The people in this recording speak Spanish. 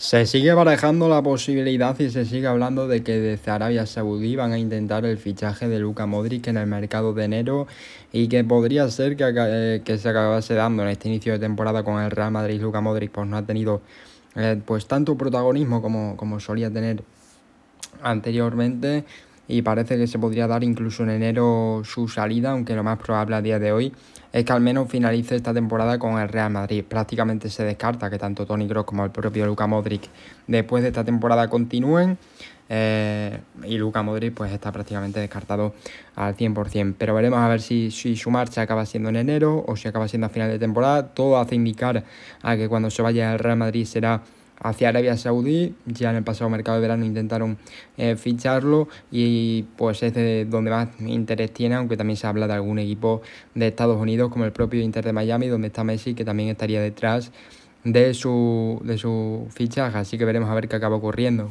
Se sigue barajando la posibilidad y se sigue hablando de que desde Arabia Saudí van a intentar el fichaje de Luka Modric en el mercado de enero y que podría ser que, eh, que se acabase dando en este inicio de temporada con el Real Madrid. Luka Modric pues no ha tenido eh, pues tanto protagonismo como, como solía tener anteriormente y parece que se podría dar incluso en enero su salida, aunque lo más probable a día de hoy es que al menos finalice esta temporada con el Real Madrid. Prácticamente se descarta que tanto Tony Kroos como el propio Luka Modric después de esta temporada continúen. Eh, y Luka Modric pues está prácticamente descartado al 100%. Pero veremos a ver si, si su marcha acaba siendo en enero o si acaba siendo a final de temporada. Todo hace indicar a que cuando se vaya al Real Madrid será hacia Arabia Saudí, ya en el pasado mercado de verano intentaron eh, ficharlo y pues es de donde más interés tiene, aunque también se habla de algún equipo de Estados Unidos como el propio Inter de Miami, donde está Messi, que también estaría detrás de su, de su fichaje, así que veremos a ver qué acaba ocurriendo.